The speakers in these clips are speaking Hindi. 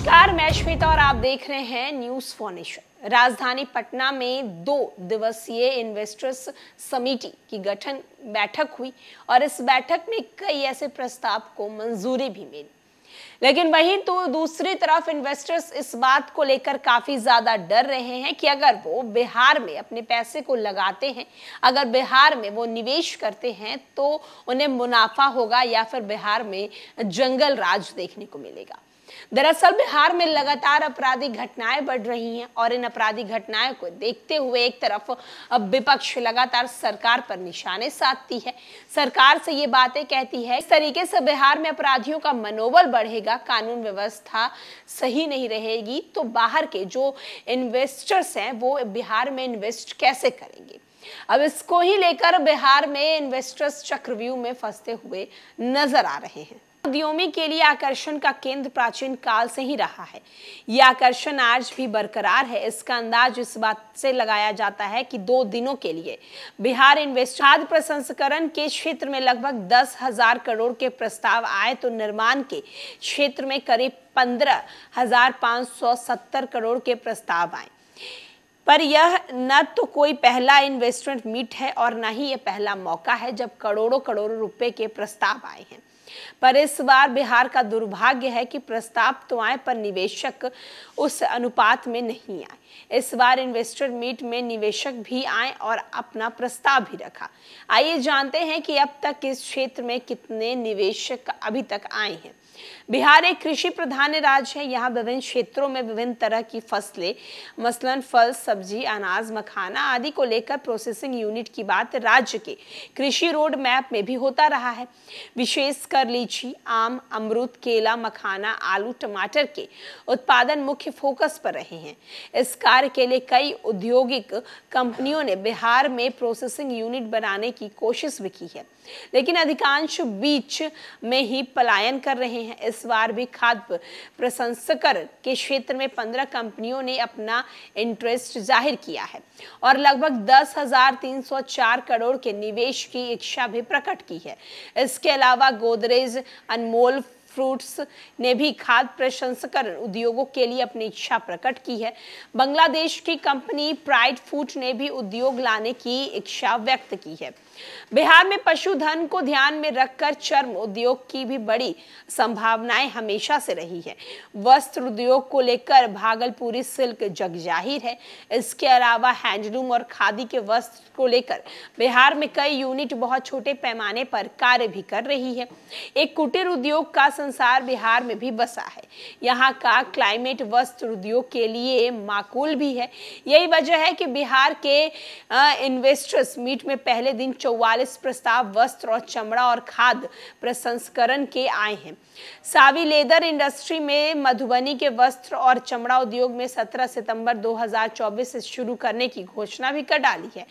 नमस्कार मैं श्वेता और आप देख रहे हैं न्यूज फॉर्नेशन राजधानी पटना में दो दिवसीय इन्वेस्टर्स समिति की गठन बैठक हुई और इस बैठक में कई ऐसे प्रस्ताव को मंजूरी भी मिली लेकिन वहीं तो दूसरी तरफ इन्वेस्टर्स इस बात को लेकर काफी ज्यादा डर रहे हैं कि अगर वो बिहार में अपने पैसे को लगाते हैं अगर बिहार में वो निवेश करते हैं तो उन्हें मुनाफा होगा या फिर बिहार में जंगल राज देखने को मिलेगा दरअसल बिहार में लगातार अपराधी घटनाएं बढ़ रही हैं और इन अपराधी घटनाएं को देखते हुए एक तरफ अब विपक्ष लगातार सरकार पर निशाने साधती है सरकार से ये बातें कहती है इस तरीके से बिहार में अपराधियों का मनोबल बढ़ेगा कानून व्यवस्था सही नहीं रहेगी तो बाहर के जो इन्वेस्टर्स हैं वो बिहार में इन्वेस्ट कैसे करेंगे अब इसको ही लेकर बिहार में इन्वेस्टर्स चक्रव्यूह में फंसते हुए नजर आ रहे हैं उद्यमी के लिए आकर्षण का केंद्र प्राचीन काल से ही रहा है यह आकर्षण आज भी बरकरार है इसका अंदाज इस बात से लगाया जाता है कि दो दिनों के लिए बिहार इन्वेस्ट खाद्य प्रसंस्करण के क्षेत्र में लगभग दस हजार करोड़ के प्रस्ताव आए तो निर्माण के क्षेत्र में करीब पंद्रह हजार पाँच सौ सत्तर करोड़ के प्रस्ताव आए पर यह न तो कोई पहला इन्वेस्टमेंट मीट है और न ही यह पहला मौका है जब करोड़ों करोड़ों रुपए के प्रस्ताव आए हैं पर इस बार बिहार का दुर्भाग्य है कि प्रस्ताव तो आए पर निवेशक उस अनुपात में नहीं आए इस बार इन्वेस्टर मीट में निवेशक भी आए और अपना प्रस्ताव भी रखा आइए जानते हैं कि अब तक इस क्षेत्र में कितने निवेशक अभी तक आए हैं बिहार एक कृषि प्रधान राज्य है यहाँ विभिन्न क्षेत्रों में विभिन्न तरह की फसलें मसलन फल सब्जी अनाज मखाना आदि को लेकर प्रोसेसिंग यूनिट की बात राज्य के कृषि रोड मैप में भी होता रहा है विशेषकर लीची आम अमरुद केला मखाना आलू टमाटर के उत्पादन मुख्य फोकस पर रहे हैं इस कार्य के लिए कई औद्योगिक कंपनियों ने बिहार में प्रोसेसिंग यूनिट बनाने की कोशिश भी की है लेकिन अधिकांश बीच में ही पलायन कर रहे हैं इस इस बार भी खाद्य प्रसंस्कर के क्षेत्र में पंद्रह कंपनियों ने अपना इंटरेस्ट जाहिर किया है और लगभग दस हजार तीन सौ चार करोड़ के निवेश की इच्छा भी प्रकट की है इसके अलावा गोदरेज अनमोल फ्रूट्स ने भी खाद्य प्रसंस्करण उद्योगों के लिए अपनी इच्छा प्रकट की है बांग्लादेश की कंपनी प्राइड फूड ने भी उद्योग लाने की इच्छा व्यक्त की है बिहार में पशुधन को ध्यान में रखकर चर्म उद्योग की भी बड़ी संभावनाएं हमेशा से रही है वस्त्र उद्योग को लेकर भागलपुरी सिल्क जग जाहिर है इसके अलावा हैंडलूम और खादी के वस्त्र को लेकर बिहार में कई यूनिट बहुत छोटे पैमाने पर कार्य भी कर रही है एक कुटीर उद्योग का संसार बिहार में भी बसा है यहाँ का क्लाइमेट वस्त्र उद्योग के लिए माकूल भी है यही वजह है कि बिहार के इन्वेस्टर्स मीट में पहले दिन चौवालीस प्रस्ताव वस्त्र और चमड़ा और खाद प्रसंस्करण के आए हैं सावी लेदर इंडस्ट्री में मधुबनी के वस्त्र और चमड़ा उद्योग में 17 सितंबर 2024 से शुरू करने की घोषणा भी कर डाली है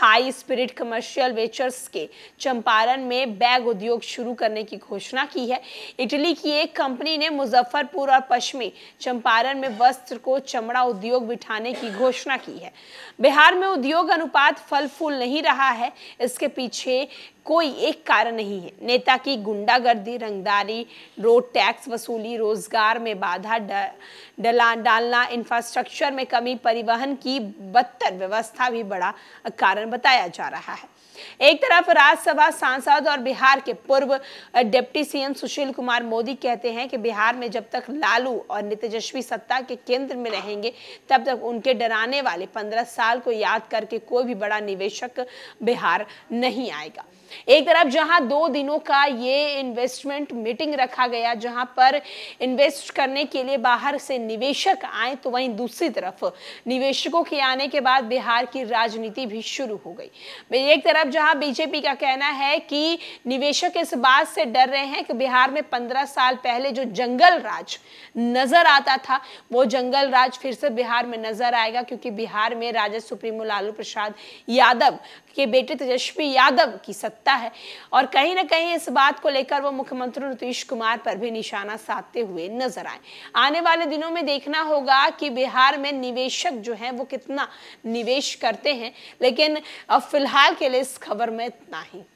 हाई स्पिरिट कमर्शियल वेचर्स के चंपारण में बैग उद्योग शुरू करने की घोषणा की है इटली की एक कंपनी ने मुजफ्फरपुर और पश्चिमी चंपारण में वस्त्र को चमड़ा उद्योग बिठाने की घोषणा की है बिहार में उद्योग अनुपात फल फूल नहीं रहा है इस जिसके पीछे कोई एक कारण नहीं है नेता की गुंडागर्दी रंगदारी रोड टैक्स वसूली रोजगार में बाधा डला डालना इंफ्रास्ट्रक्चर में कमी परिवहन की बदतर व्यवस्था भी बड़ा कारण बताया जा रहा है एक तरफ राज्यसभा सांसद और बिहार के पूर्व डिप्टी सीएम सुशील कुमार मोदी कहते हैं कि बिहार में जब तक लालू और नितजस्वी सत्ता के केंद्र में रहेंगे तब तक उनके डराने वाले पंद्रह साल को याद करके कोई भी बड़ा निवेशक बिहार नहीं आएगा एक तरफ जहां दो दिनों का ये इन्वेस्टमेंट मीटिंग रखा गया जहां पर इन्वेस्ट करने के लिए बाहर से निवेशक आए तो वहीं दूसरी तरफ निवेशकों के आने के बाद बिहार की राजनीति भी शुरू हो गई एक तरफ जहां बीजेपी का कहना है कि निवेशक इस बात से डर रहे हैं कि बिहार में पंद्रह साल पहले जो जंगल राज नजर आता था वो जंगल राज फिर से बिहार में नजर आएगा क्योंकि बिहार में राजद सुप्रीमो लालू प्रसाद यादव के बेटे तेजस्वी यादव की सत्ता सकता है और कहीं ना कहीं इस बात को लेकर वो मुख्यमंत्री नीतीश कुमार पर भी निशाना साधते हुए नजर आए आने वाले दिनों में देखना होगा कि बिहार में निवेशक जो है वो कितना निवेश करते हैं लेकिन अब फिलहाल के लिए इस खबर में इतना ही